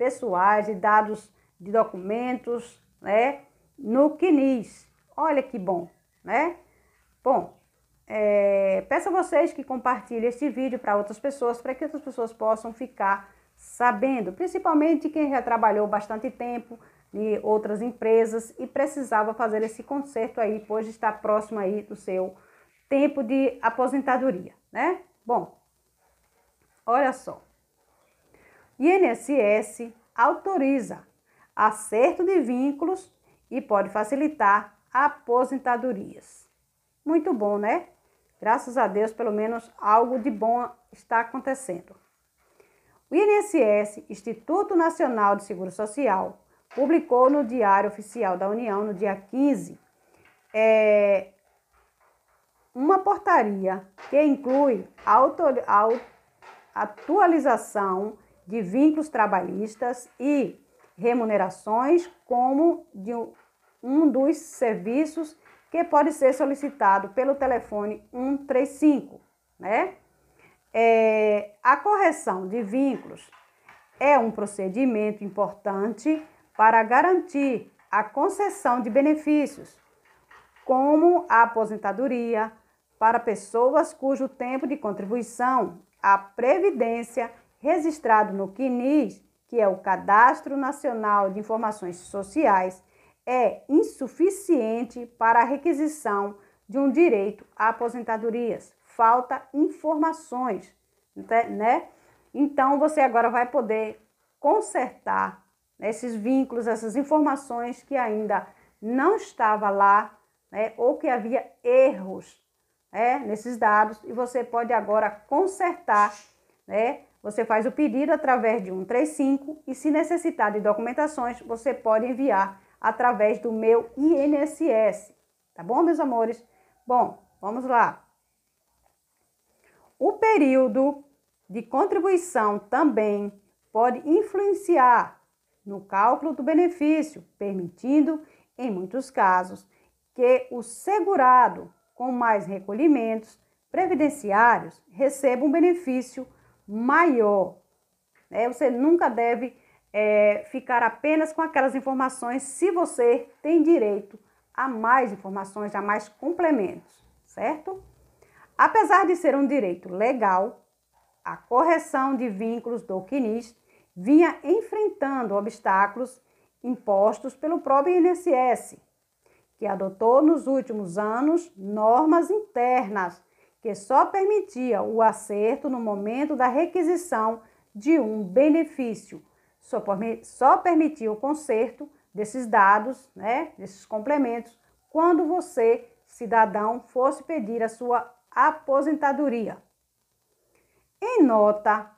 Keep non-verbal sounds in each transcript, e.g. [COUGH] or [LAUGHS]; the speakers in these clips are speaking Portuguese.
pessoais e dados de documentos, né? No CNIS. Olha que bom, né? Bom, é, peço a vocês que compartilhem este vídeo para outras pessoas, para que outras pessoas possam ficar sabendo, principalmente quem já trabalhou bastante tempo em outras empresas e precisava fazer esse conserto aí, pois está próximo aí do seu tempo de aposentadoria, né? Bom, olha só. INSS autoriza acerto de vínculos e pode facilitar aposentadorias. Muito bom, né? Graças a Deus, pelo menos algo de bom está acontecendo. O INSS, Instituto Nacional de Seguro Social, publicou no Diário Oficial da União, no dia 15, é, uma portaria que inclui a atualização de vínculos trabalhistas e remunerações como de um dos serviços que pode ser solicitado pelo telefone 135, né? É, a correção de vínculos é um procedimento importante para garantir a concessão de benefícios, como a aposentadoria, para pessoas cujo tempo de contribuição à Previdência registrado no CNIS, que é o Cadastro Nacional de Informações Sociais, é insuficiente para a requisição de um direito a aposentadorias. Falta informações, né, né? Então você agora vai poder consertar esses vínculos, essas informações que ainda não estava lá, né? Ou que havia erros, né? Nesses dados e você pode agora consertar, né? Você faz o pedido através de 135 e, se necessitar de documentações, você pode enviar através do meu INSS. Tá bom, meus amores? Bom, vamos lá. O período de contribuição também pode influenciar no cálculo do benefício, permitindo, em muitos casos, que o segurado com mais recolhimentos previdenciários receba um benefício maior. Né? Você nunca deve é, ficar apenas com aquelas informações se você tem direito a mais informações, a mais complementos, certo? Apesar de ser um direito legal, a correção de vínculos do CNIS vinha enfrentando obstáculos impostos pelo próprio INSS, que adotou nos últimos anos normas internas que só permitia o acerto no momento da requisição de um benefício. Só, só permitia o conserto desses dados, né, desses complementos, quando você, cidadão, fosse pedir a sua aposentadoria. Em nota,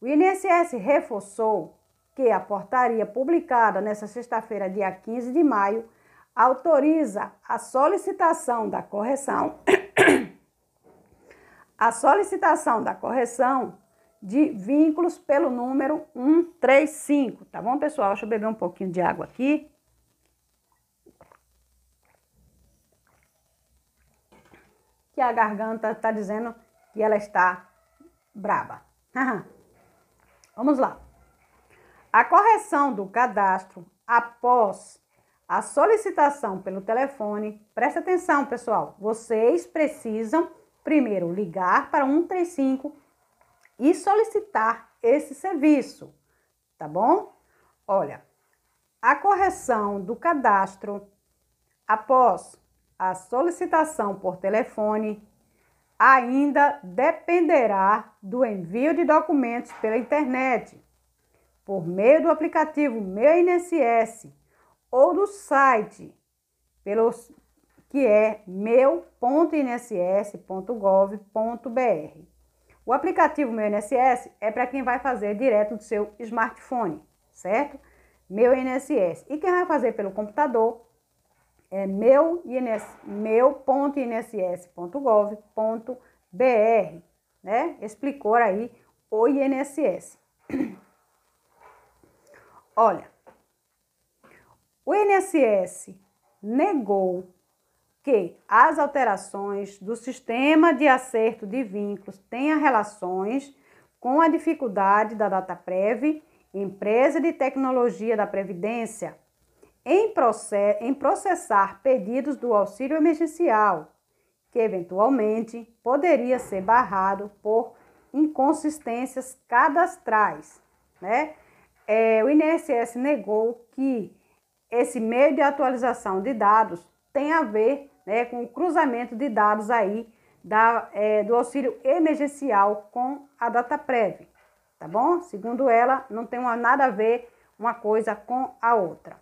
o INSS reforçou que a portaria publicada nesta sexta-feira, dia 15 de maio, autoriza a solicitação da correção a solicitação da correção de vínculos pelo número 135, tá bom, pessoal? Deixa eu beber um pouquinho de água aqui. Que a garganta está dizendo que ela está braba. [LAUGHS] Vamos lá. A correção do cadastro após a solicitação pelo telefone, presta atenção, pessoal, vocês precisam Primeiro, ligar para 135 e solicitar esse serviço, tá bom? Olha, a correção do cadastro após a solicitação por telefone ainda dependerá do envio de documentos pela internet, por meio do aplicativo Meu INSS ou do site, pelo, que é meu.inss.gov.br. O aplicativo Meu INSS é para quem vai fazer direto do seu smartphone, certo? Meu INSS. E quem vai fazer pelo computador é meu.inss.gov.br, né? Explicou aí o INSS. Olha, o INSS negou que as alterações do sistema de acerto de vínculos tenham relações com a dificuldade da DataPrev, empresa de tecnologia da Previdência, em, process em processar pedidos do auxílio emergencial, que eventualmente poderia ser barrado por inconsistências cadastrais. Né? É, o INSS negou que esse meio de atualização de dados tem a ver né, com o cruzamento de dados aí da, é, do auxílio emergencial com a data prévia, tá bom? Segundo ela, não tem uma, nada a ver uma coisa com a outra.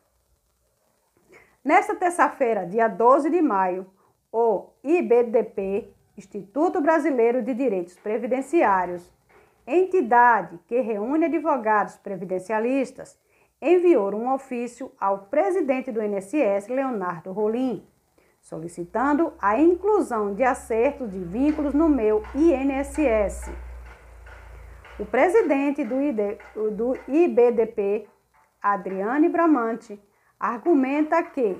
Nesta terça-feira, dia 12 de maio, o IBDP, Instituto Brasileiro de Direitos Previdenciários, entidade que reúne advogados previdencialistas, enviou um ofício ao presidente do INSS, Leonardo Rolim, solicitando a inclusão de acertos de vínculos no meu INSS. O presidente do, ID, do IBDP, Adriane Bramante, argumenta que,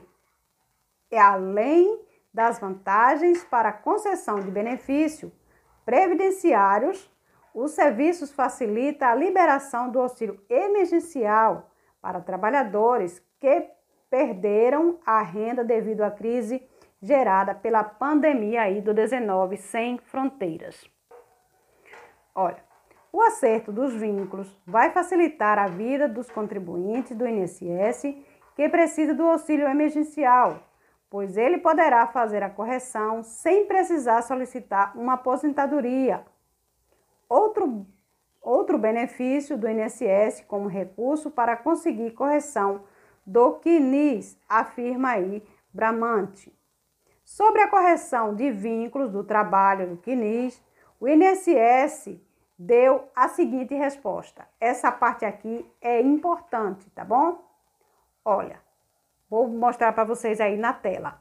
é além das vantagens para concessão de benefício previdenciários, os serviços facilita a liberação do auxílio emergencial para trabalhadores que perderam a renda devido à crise gerada pela pandemia aí do 19 sem fronteiras. Olha, o acerto dos vínculos vai facilitar a vida dos contribuintes do INSS que precisa do auxílio emergencial, pois ele poderá fazer a correção sem precisar solicitar uma aposentadoria. Outro, outro benefício do INSS como recurso para conseguir correção do que afirma aí Bramante. Sobre a correção de vínculos do trabalho do CNIS, o INSS deu a seguinte resposta. Essa parte aqui é importante, tá bom? Olha, vou mostrar para vocês aí na tela.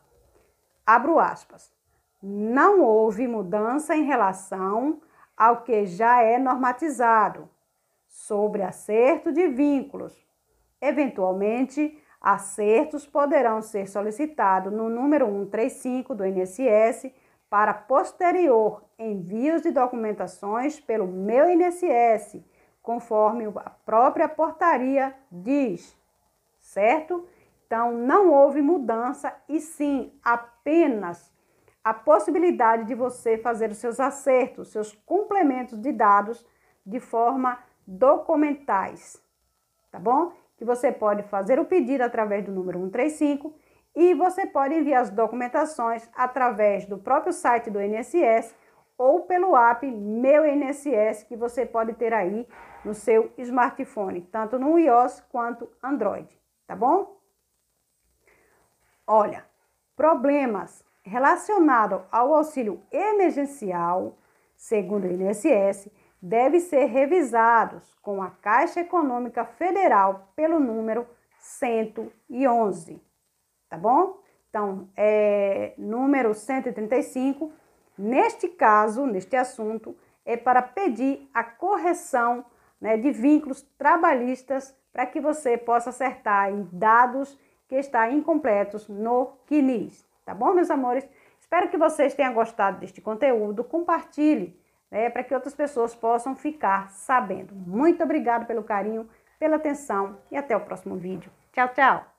Abro aspas. Não houve mudança em relação ao que já é normatizado sobre acerto de vínculos Eventualmente, acertos poderão ser solicitados no número 135 do INSS para posterior envios de documentações pelo meu INSS, conforme a própria portaria diz, certo? Então, não houve mudança e sim apenas a possibilidade de você fazer os seus acertos, seus complementos de dados de forma documentais, tá bom? que você pode fazer o pedido através do número 135 e você pode enviar as documentações através do próprio site do INSS ou pelo app Meu INSS que você pode ter aí no seu smartphone, tanto no iOS quanto Android, tá bom? Olha, problemas relacionados ao auxílio emergencial, segundo o INSS, devem ser revisados com a Caixa Econômica Federal pelo número 111, tá bom? Então, é, número 135, neste caso, neste assunto, é para pedir a correção né, de vínculos trabalhistas para que você possa acertar em dados que estão incompletos no CNIS. Tá bom, meus amores? Espero que vocês tenham gostado deste conteúdo. Compartilhe né, para que outras pessoas possam ficar sabendo. Muito obrigado pelo carinho, pela atenção e até o próximo vídeo. Tchau, tchau!